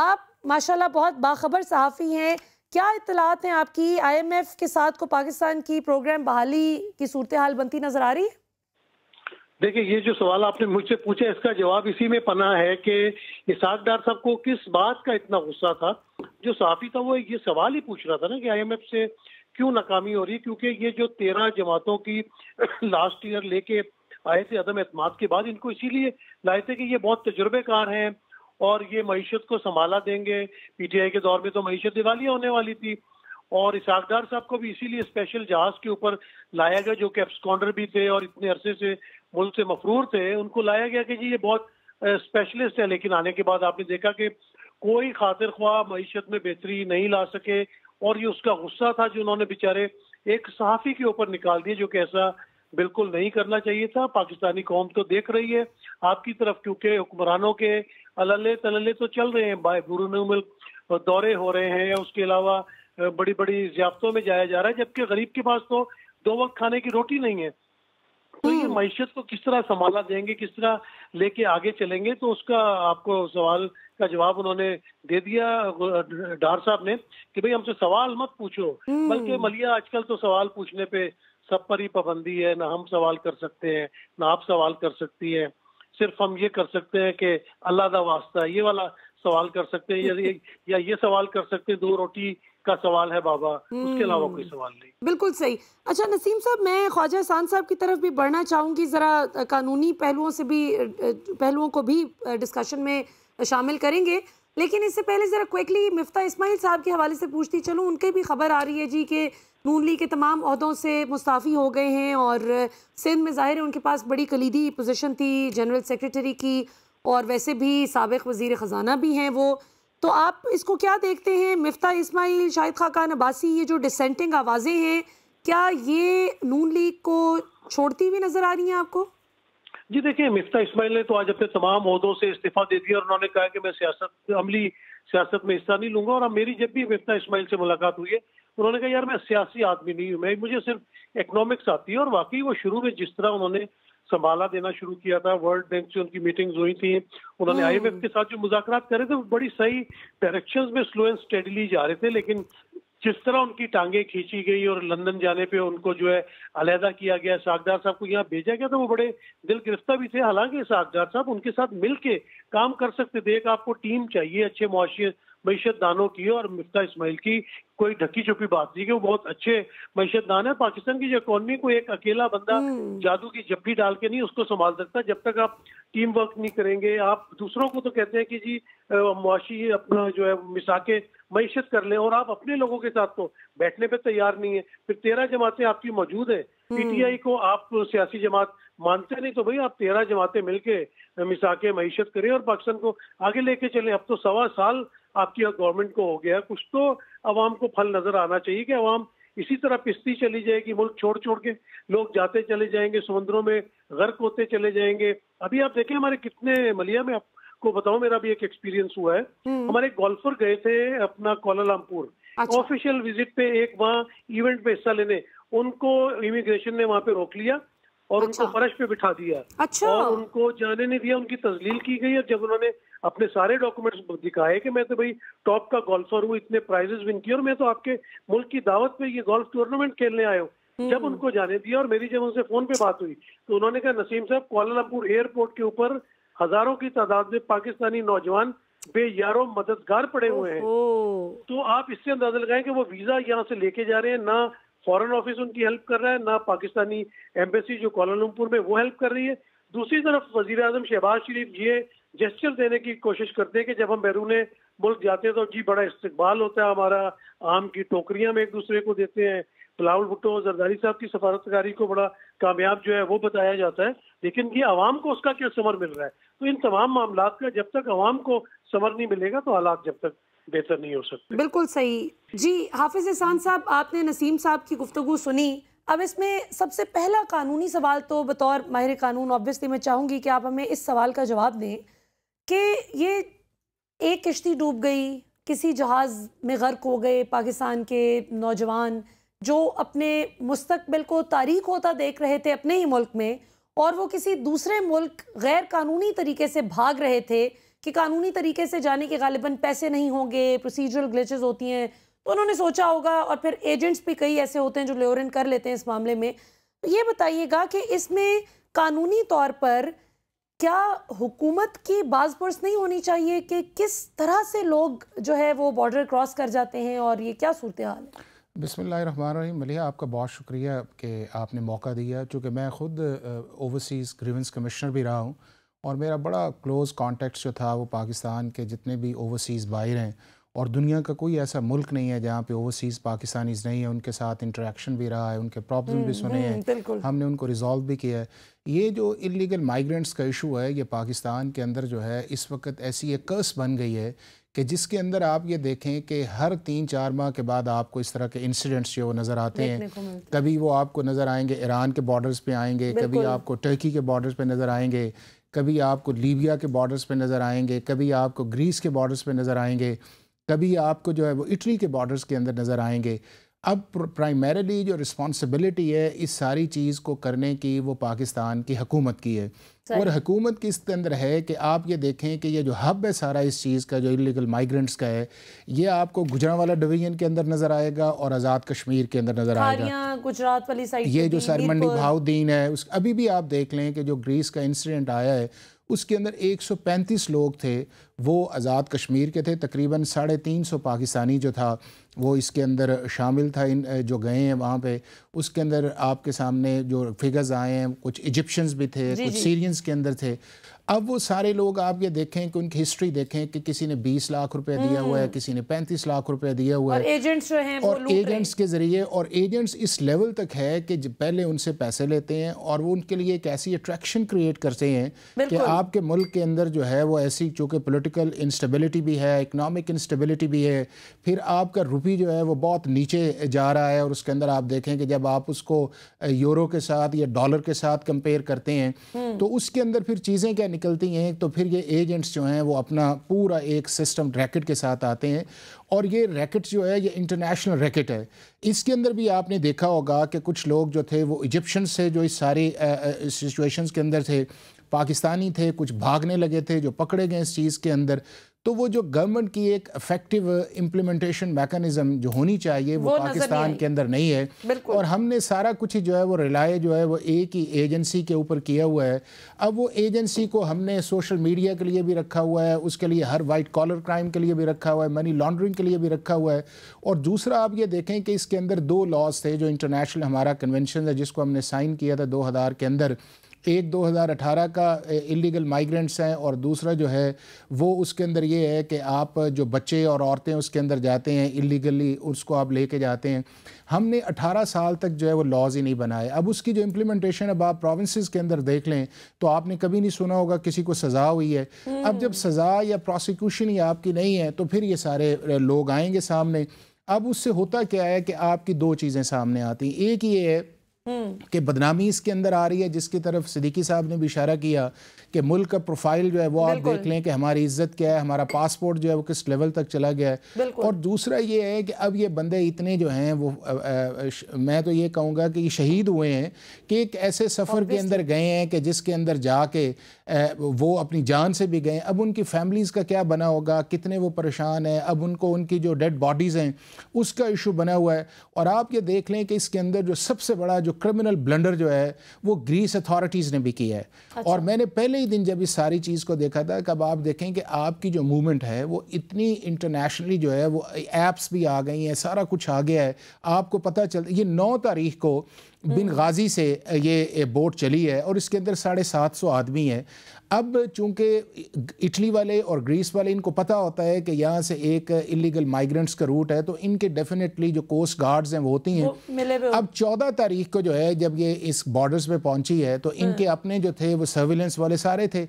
आप माशाल्लाह बहुत बाखबर सहाफ़ी हैं क्या इतलात हैं आपकी आईएमएफ के साथ को पाकिस्तान की प्रोग्राम बहाली की सूरत हाल बनती नज़र आ रही है देखिए ये जो सवाल आपने मुझसे पूछा इसका जवाब इसी में पना है कि इसाक डार साहब को किस बात का इतना गुस्सा था जो साफी था वो ये सवाल ही पूछ रहा था ना कि आईएमएफ से क्यों नाकामी हो रही है क्योंकि ये जो तेरह जमातों की लास्ट ईयर लेके आए थे अदम अतमाद के बाद इनको इसीलिए लाए थे कि ये बहुत तजुर्बेकार हैं और ये मीशत को संभाला देंगे पीटीआई के दौर में तो मीशत दिवालिया होने वाली थी और इसहाकदार साहब को भी इसीलिए स्पेशल जहाज के ऊपर लाया गया जो कि एब्सकॉन्डर भी थे और इतने अरसे से मुल्क से मफरूर थे उनको लाया गया कि जी ये बहुत स्पेशलिस्ट है लेकिन आने के बाद आपने देखा कि कोई खातिर ख्वाह मीशत में बेहतरी नहीं ला सके और ये उसका गुस्सा था जो उन्होंने बेचारे एक सहाफ़ी के ऊपर निकाल दिए जो कि ऐसा बिल्कुल नहीं करना चाहिए था पाकिस्तानी कौम तो देख रही है आपकी तरफ क्योंकि हुक्मरानों के अलले तलले तो चल रहे हैं बैरून मुल्क दौरे हो रहे हैं उसके अलावा बड़ी बड़ी जियाफ्तों में जाया जा रहा है जबकि गरीब के पास तो दो वक्त खाने की रोटी नहीं है तो ये हम्म। मीशत को किस तरह संभाला देंगे किस तरह लेके आगे चलेंगे तो उसका आपको सवाल का जवाब उन्होंने दे दिया डार साहब ने कि भाई हमसे सवाल मत पूछो हम्म। बल्कि मलिया आजकल तो सवाल पूछने पे सब पर ही पाबंदी है ना हम सवाल कर सकते हैं ना आप सवाल कर सकती हैं सिर्फ हम ये कर सकते हैं कि अल्लाह का वास्ता ये वाला सवाल कर सकते हैं या, या ये सवाल कर सकते हैं दो रोटी का सवाल है बाबा उसके अलावा कोई हम्म। सवाल नहीं बिल्कुल सही अच्छा नसीम साहब मैं ख्वाजा खान साहब की तरफ भी बढ़ना चाहूंगी ज़रा कानूनी पहलुओं से भी पहलुओं को भी डिस्कशन में शामिल करेंगे लेकिन इससे पहले ज़रा क्विकली मिफ्ता इस्माइल साहब के हवाले से पूछती चलूँ उनके भी खबर आ रही है जी कि नून लीग के तमाम अहदों से मुस्ताफ़ी हो गए हैं और सिंध में ज़ाहिर है उनके पास बड़ी कलीदी पोजिशन थी जनरल सेक्रेटरी की और वैसे भी सबक वजीर ख़जाना भी हैं वो तो आप इसको क्या देखते हैं मिफ्ता इस्माइल शाहिद खाकान अब्बासी ये जो डिसेंटिंग आवाज़ें हैं क्या ये नून लीग को छोड़ती हुई नज़र आ रही हैं आपको जी देखिए मिफ्ता इस्माइल ने तो आज अपने तमाम अहदों से इस्तीफा दे दिया और उन्होंने कहा कि मैं सियासत अमली सियासत में हिस्सा नहीं लूंगा और अब मेरी जब भी मिफ्ता इस्माइल से मुलाकात हुई है उन्होंने कहा यार मैं सियासी आदमी नहीं हूँ मैं मुझे सिर्फ इकोनॉमिक्स आती है और वाकई वो शुरू में जिस तरह उन्होंने संभाला देना शुरू किया था वर्ल्ड बैंक से उनकी मीटिंग्स हुई थी उन्होंने आईएमएफ हम्म। के साथ जो मुजाकर करे थे वो बड़ी सही डायरेक्शंस में स्लो एंड स्टेडली जा रहे थे लेकिन जिस तरह उनकी टांगे खींची गई और लंदन जाने पे उनको जो है अलहदा किया गया सागदार साहब को यहाँ भेजा गया तो वो बड़े दिल गिरफ्ता भी थे हालांकि सागदार साहब उनके साथ मिल के काम कर सकते थे एक आपको टीम चाहिए अच्छे मुआशी मीशत दानों की और मुफ्ता इसमाइल की कोई ढकी छुपी बात नहीं कि वो बहुत अच्छे मीशत दान है पाकिस्तान की जो इकोनॉमी को एक अकेला बंदा हम्म। जादू की जप्पी डाल के नहीं उसको संभाल सकता जब तक आप टीम वर्क नहीं करेंगे आप दूसरों को तो कहते हैं कि जी मुआशी अपना जो है मिसाके मीशत कर लें और आप अपने लोगों के साथ तो बैठने पे तैयार नहीं है फिर तेरह जमातें आपकी मौजूद है हम्म। पीटीआई को आप सियासी जमात मानते नहीं तो भाई आप तेरह जमातें मिलके मिसाके मीशत करें और पाकिस्तान को आगे लेके चले अब तो सवा साल आपकी गवर्नमेंट को हो गया कुछ तो आवाम को फल नजर आना चाहिए कि आवाम इसी तरह पिस्ती चली जाएगी मुल्क छोड़ छोड़ के लोग जाते चले जाएंगे समुद्रों में गर्क होते चले जाएंगे अभी आप देखें हमारे कितने मलिया में आपको बताओ मेरा भी एक एक्सपीरियंस हुआ है हम्म। हमारे गोल्फर गए थे अपना कोलालमपुर ऑफिशियल अच्छा। विजिट पे एक वहाँ इवेंट में हिस्सा लेने उनको इमिग्रेशन ने वहाँ पे रोक लिया और अच्छा। उनको फर्श पे बिठा दिया अच्छा। और उनको जाने नहीं दिया उनकी तजलील की गई और जब उन्होंने अपने सारे डॉक्यूमेंट्स दिखाए कि मैं तो भाई टॉप का गोल्फर हूँ इतने प्राइजेस विन किए और मैं तो आपके मुल्क की दावत पे ये गोल्फ टूर्नामेंट खेलने आया हूँ जब हम्म। उनको जाने दिया और मेरी जब उनसे फोन पे बात हुई तो उन्होंने कहा नसीम साहब कोलालमपुर एयरपोर्ट के ऊपर हजारों की तादाद में पाकिस्तानी नौजवान बेयारों मददगार पड़े हुए हैं तो आप इससे अंदाजा लगाएं कि वो वीजा यहाँ से लेके जा रहे हैं ना फॉरेन ऑफिस उनकी हेल्प कर रहा है ना पाकिस्तानी एम्बेसी जो कोलालमपुर में वो हेल्प कर रही है दूसरी तरफ वजीर अजम शहबाज शरीफ ये जेस्टर देने की कोशिश करते हैं कि जब हम बैरून मुल्क जाते हैं तो जी बड़ा इस्तेबाल होता है हमारा आम की टोकरियां में एक दूसरे को देते हैं बिलावल भुट्टो और जरदारी साहब की सफारतकारी को बड़ा कामयाब जो है वो बताया जाता है लेकिन ये आवाम को उसका क्या समर मिल रहा है तो इन तमाम मामला का जब तक आवाम को समर नहीं मिलेगा तो हालात जब तक बेहतर नहीं हो सकते बिल्कुल सही जी हाफिज एहसान साहब आपने नसीम साहब की गुफ्तु सुनी अब इसमें सबसे पहला कानूनी सवाल तो बतौर माहिर कानून ऑब्वियसली मैं चाहूंगी कि आप हमें इस सवाल का जवाब दें कि ये एक किश्ती डूब गई किसी जहाज़ में गर्क हो गए पाकिस्तान के नौजवान जो अपने मुस्तबिल को तारीख होता देख रहे थे अपने ही मुल्क में और वो किसी दूसरे मुल्क गैर कानूनी तरीके से भाग रहे थे कि कानूनी तरीके से जाने के गालिबा पैसे नहीं होंगे प्रोसीजरल ग्लिचेस होती हैं तो उन्होंने सोचा होगा और फिर एजेंट्स भी कई ऐसे होते हैं जो लेन कर लेते हैं इस मामले में तो ये बताइएगा कि इसमें कानूनी तौर पर क्या हुकूमत की बाजपुरस नहीं होनी चाहिए कि किस तरह से लोग जो है वो बॉर्डर क्रॉस कर जाते हैं और ये क्या सूरत हाल है बिसमीम मलिया आपका बहुत शुक्रिया कि आपने मौका दिया चूँकि मैं ख़ुद ओवरसीज़ ग्रीवेंस कमिश्नर भी रहा हूँ और मेरा बड़ा क्लोज़ कॉन्टेक्ट जो था वो पाकिस्तान के जितने भी ओवरसीज़ बाहर हैं और दुनिया का कोई ऐसा मुल्क नहीं है जहाँ पे ओवरसीज़ पाकिस्तानीज़ नहीं है उनके साथ इंटरेक्शन भी रहा है उनके प्रॉब्लम भी हम्म, सुने हैं हम्म, हमने उनको रिजॉल्व भी किया है ये जो इलीगल माइग्रेंट्स का इशू है ये पाकिस्तान के अंदर जो है इस वक्त ऐसी एक कर्स बन गई है कि जिसके अंदर आप ये देखें कि हर तीन चार माह के बाद आपको इस तरह के इंसिडेंट्स जो नज़र आते हैं कभी वो आपको नज़र आएंगे ईरान के बॉर्डर्स पे आएंगे कभी आपको टर्की के बॉर्डर्स पे नज़र आएंगे कभी आपको लीबिया के बॉर्डर्स पे नज़र आएंगे कभी आपको ग्रीस के बॉर्डर्स पे नज़र आएंगे कभी आपको जो है वो इटली के बॉर्डर्स के अंदर नज़र आएंगे अब प्राइमरली जो रिस्पॉन्सिबिलिटी है इस सारी चीज़ को करने की वो पाकिस्तान की हकूमत की है और हुकूमत की इसके अंदर है कि आप ये देखें कि ये जो हब है सारा इस चीज़ का जो इलीगल माइग्रेंट्स का है ये आपको गुजरा वाला डिवीजन के अंदर नज़र आएगा और आज़ाद कश्मीर के अंदर नज़र आएगा गुजरात वाली साइड ये जो सरमंडी भाउद्दीन है उस अभी भी आप देख लें कि जो ग्रीस का इंसिडेंट आया है उसके अंदर 135 लोग थे वो आज़ाद कश्मीर के थे तकरीबन साढ़े तीन सौ पाकिस्तानी जो था वो इसके अंदर शामिल था इन जो गए हैं वहाँ पे उसके अंदर आपके सामने जो फिगर्स आए हैं कुछ इजिप्शियंस भी थे जी कुछ सीरियंस के अंदर थे अब वो सारे लोग आप ये देखें कि उनकी हिस्ट्री देखें कि किसी ने 20 लाख रुपए दिया हुआ है हम्म। किसी ने 35 लाख रुपए दिया हुआ है और एजेंट्स जो हैं और एजेंट्स के जरिए और एजेंट्स इस लेवल तक है कि पहले उनसे पैसे लेते हैं और वो उनके लिए एक ऐसी अट्रैक्शन क्रिएट करते हैं कि आपके मुल्क के अंदर जो है वो ऐसी चूँकि पोलिटिकल इंस्टेबिलिटी भी है इकनॉमिक इंस्टेबिलिटी भी है फिर आपका रुपी जो है वो बहुत नीचे जा रहा है और उसके अंदर आप देखें कि जब आप उसको यूरो के साथ या डॉलर के साथ कंपेयर करते हैं हम्म। तो उसके अंदर फिर चीज़ें क्या निकलती हैं तो फिर ये एजेंट्स जो हैं वो अपना पूरा एक सिस्टम रैकेट के साथ आते हैं और ये रैकेट जो है ये इंटरनेशनल रैकेट है इसके अंदर भी आपने देखा होगा कि कुछ लोग जो थे वो इजिप्शन से जो इस सारी सिचुएशंस के अंदर थे पाकिस्तानी थे कुछ भागने लगे थे जो पकड़े गए इस चीज़ के अंदर तो वो जो गवर्नमेंट की एक इफेक्टिव इम्प्लीमेंटेशन मैकेनिज्म जो होनी चाहिए वो, वो पाकिस्तान के अंदर नहीं है और हमने सारा कुछ ही जो है वो रिलाय जो है वो एक ही एजेंसी के ऊपर किया हुआ है अब वो एजेंसी को हमने सोशल मीडिया के लिए भी रखा हुआ है उसके लिए हर वाइट कॉलर क्राइम के लिए भी रखा हुआ है मनी लॉन्ड्रिंग के लिए भी रखा हुआ है और दूसरा आप ये देखें कि इसके अंदर दो लॉज थे जो इंटरनेशनल हमारा कन्वेंशन है जिसको हमने साइन किया था दो के अंदर एक 2018 का इलीगल माइग्रेंट्स हैं और दूसरा जो है वो उसके अंदर ये है कि आप जो बच्चे और औरतें उसके अंदर जाते हैं इलीगली उसको आप लेके जाते हैं हमने 18 साल तक जो है वो लॉज ही नहीं बनाए अब उसकी जो इम्प्लीमेंटेशन अब आप प्रोविंसेस के अंदर देख लें तो आपने कभी नहीं सुना होगा किसी को सज़ा हुई है अब जब हम्म। सज़ा या प्रोसिक्यूशन ही आपकी नहीं है तो फिर ये सारे लोग आएंगे सामने अब उससे होता क्या है कि आपकी दो चीज़ें सामने आती हैं एक ये है हम्म। कि बदनामी इसके अंदर आ रही है जिसकी तरफ सिद्दीकी साहब ने भी इशारा किया कि मुल्क का प्रोफाइल जो है वो आप देख लें कि हमारी इज्जत क्या है हमारा पासपोर्ट जो है वो किस लेवल तक चला गया है और दूसरा ये है कि अब ये बंदे इतने जो हैं वो आ, आ, श, मैं तो ये कहूँगा कि ये शहीद हुए हैं कि एक ऐसे सफ़र के अंदर गए हैं कि जिसके अंदर जाके वो अपनी जान से भी गए अब उनकी फैमिलीज़ का क्या बना होगा कितने वो परेशान हैं अब उनको उनकी जो डेड बॉडीज़ हैं उसका इशू बना हुआ है और आप ये देख लें कि इसके अंदर जो सबसे बड़ा जो जो क्रिमिनल ब्लंडर जो है वो ग्रीस अथॉरिटीज़ ने भी किया है अच्छा। और मैंने पहले ही दिन जब इस सारी चीज़ को देखा था कब आप देखें कि आपकी जो मूवमेंट है वो इतनी इंटरनेशनली जो है वो ऐप्स भी आ गई हैं सारा कुछ आ गया है आपको पता चल ये नौ तारीख को बिन हम्म। गाजी से ये बोट चली है और इसके अंदर साढ़े सात सौ आदमी है अब चूंकि इटली वाले और ग्रीस वाले इनको पता होता है कि यहाँ से एक इलीगल माइग्रेंट्स का रूट है तो इनके डेफिनेटली जो कोस्ट गार्ड्स हैं वो होती हैं अब चौदह तारीख को जो है जब ये इस बॉर्डर्स पे पहुंची है तो हाँ। इनके अपने जो थे वो सर्विलेंस वाले सारे थे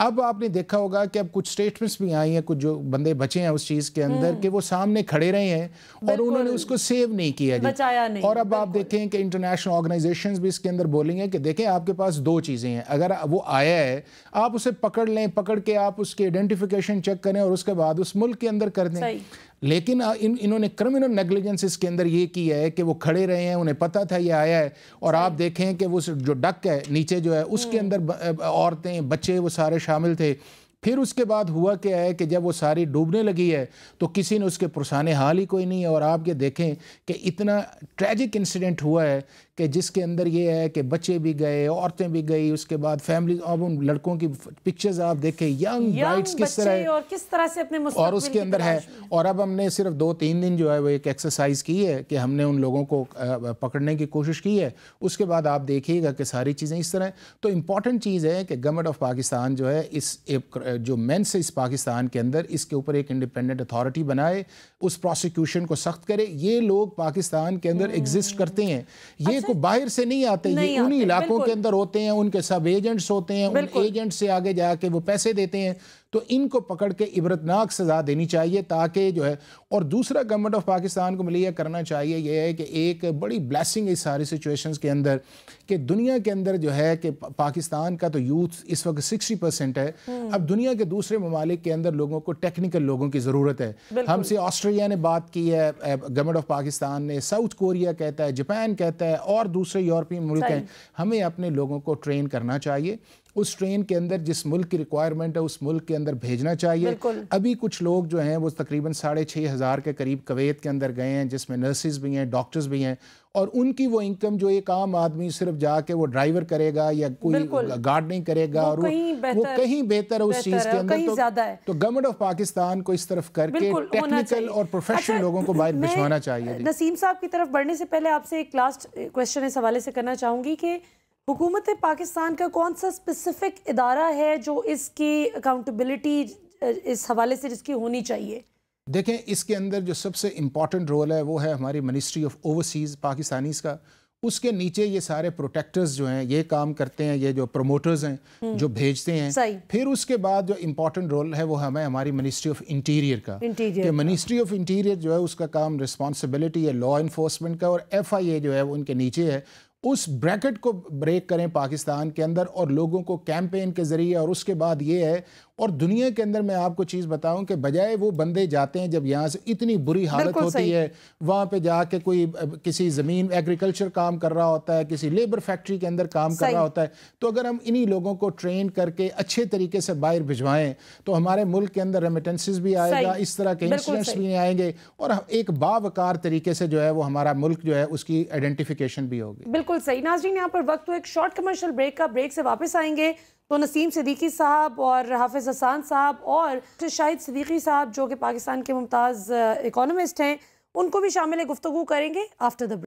अब आपने देखा होगा कि अब कुछ स्टेटमेंट्स भी आई हैं कुछ जो बंदे बचे हैं उस चीज़ के अंदर हम्म। कि वो सामने खड़े रहे हैं और उन्होंने उसको सेव नहीं किया बचाया नहीं और अब आप देखें कि इंटरनेशनल ऑर्गेनाइजेशंस भी इसके अंदर बोलेंगे कि देखें आपके पास दो चीज़ें हैं अगर वो आया है आप उसे पकड़ लें पकड़ के आप उसकी आइडेंटिफिकेशन चेक करें और उसके बाद उस मुल्क के अंदर कर दें लेकिन इन इन्होंने क्रिमिनल नेग्लिजेंस इसके अंदर ये किया है कि वो खड़े रहे हैं उन्हें पता था ये आया है और आप देखें कि वो जो डक है नीचे जो है उसके हम्म। अंदर औरतें बच्चे वो सारे शामिल थे फिर उसके बाद हुआ क्या है कि जब वो सारी डूबने लगी है तो किसी ने उसके पुरसाने हाल ही कोई नहीं है और आप ये देखें कि इतना ट्रैजिक इंसिडेंट हुआ है कि जिसके अंदर ये है कि बच्चे भी गए औरतें भी गई उसके बाद फैमिली अब उन लड़कों की पिक्चर्स आप देखें यंग ब्राइट्स किस तरह और किस तरह से अपने और उसके अंदर है और अब हमने सिर्फ दो तीन दिन जो है वो एक एक्सरसाइज की है कि हमने उन लोगों को पकड़ने की कोशिश की है उसके बाद आप देखिएगा कि सारी चीज़ें इस तरह तो इम्पॉर्टेंट चीज़ है कि गवर्नमेंट ऑफ पाकिस्तान जो है इस जो मैन इस पाकिस्तान के अंदर इसके ऊपर एक इंडिपेंडेंट अथॉरिटी बनाए उस प्रोसिक्यूशन को सख्त करे ये लोग पाकिस्तान के अंदर एग्जिस्ट करते हैं ये अच्छा, को बाहर से नहीं आते नहीं ये उन्हीं इलाकों के अंदर होते हैं उनके सब एजेंट्स होते हैं उन एजेंट से आगे जाके वो पैसे देते हैं तो इनको पकड़ के इबरतनाक सज़ा देनी चाहिए ताकि जो है और दूसरा गवर्नमेंट ऑफ पाकिस्तान को मुहैया करना चाहिए यह है कि एक बड़ी ब्लैसिंग है इस सारी सिचुएशंस के अंदर कि दुनिया के अंदर जो है कि पाकिस्तान का तो यूथ इस वक्त सिक्सटी परसेंट है हम्म। अब दुनिया के दूसरे ममालिक के अंदर लोगों को टेक्निकल लोगों की ज़रूरत है हमसे ऑस्ट्रेलिया ने बात की है गवर्नमेंट ऑफ पाकिस्तान ने साउथ कोरिया कहता है जापान कहता है और दूसरे यूरोपीय मुल्क हैं हमें अपने लोगों को ट्रेन करना चाहिए उस ट्रेन के अंदर जिस मुल्क की रिक्वायरमेंट है उस मुल्क के अंदर भेजना चाहिए अभी कुछ लोग जो हैं वो तकरीबन साढ़े छः हज़ार के करीब कवैत के अंदर गए हैं जिसमें नर्सिस भी हैं डॉक्टर्स भी हैं और उनकी वो इनकम जो एक आम आदमी सिर्फ जाके वो ड्राइवर करेगा या कोई गार्डनिंग करेगा और कहीं वो कहीं बेहतर है उस चीज़ के अंदर तो, तो गवर्नमेंट ऑफ पाकिस्तान को इस तरफ करके टेक्निकल और प्रोफेशनल अच्छा, लोगों को बाहर भिजवाना चाहिए नसीम साहब की तरफ बढ़ने से पहले आपसे एक लास्ट क्वेश्चन इस हवाले से करना चाहूँगी की हुकूमत पाकिस्तान का कौन सा स्पेसिफिक इदारा है जो इसकी अकाउंटेबिलिटी इस हवाले से जिसकी होनी चाहिए देखें इसके अंदर जो सबसे इम्पॉर्टेंट रोल है वो है हमारी मिनिस्ट्री ऑफ ओवरसीज़ पाकिस्तानीज़ का उसके नीचे ये सारे प्रोटेक्टर्स जो हैं ये काम करते हैं ये जो प्रोमोटर्स हैं हम्म। जो भेजते हैं फिर उसके बाद जो इम्पोर्टेंट रोल है वो हमें हमारी मिनिस्ट्री ऑफ इंटीरियर का इंटीरियर मिनिस्ट्री ऑफ इंटीरियर जो है उसका काम रिस्पॉन्सिबिलिटी है लॉ इन्फोर्समेंट का और एफ जो है वो उनके नीचे है उस ब्रैकेट को ब्रेक करें पाकिस्तान के अंदर और लोगों को कैंपेन के ज़रिए और उसके बाद ये है और दुनिया के अंदर मैं आपको चीज़ बताऊं कि बजाय वो बंदे जाते हैं जब यहाँ से इतनी बुरी हालत होती है वहां पे जाके कोई किसी ज़मीन एग्रीकल्चर काम कर रहा होता है किसी लेबर फैक्ट्री के अंदर काम कर रहा होता है तो अगर हम इन्हीं लोगों को ट्रेन करके अच्छे तरीके से बाहर भिजवाएं तो हमारे मुल्क के अंदर रेमिटेंसिस भी आएगा इस तरह के इंश्योरेंस भी आएंगे और एक बावकार तरीके से जो है वो हमारा मुल्क जो है उसकी आइडेंटिफिकेशन भी होगी बिल्कुल सही नाजरीन यहाँ पर वक्त तो एक शॉर्ट कमर्शियल ब्रेक का ब्रेक से वापस आएंगे तो नसीम सदीकी साहब और हाफिज़ हसान साहब और शाहिद सदीकी साहब जो कि पाकिस्तान के मुमताज़ इकोनमिस्ट हैं उनको भी शामिल गुफ्तु करेंगे आफ्टर द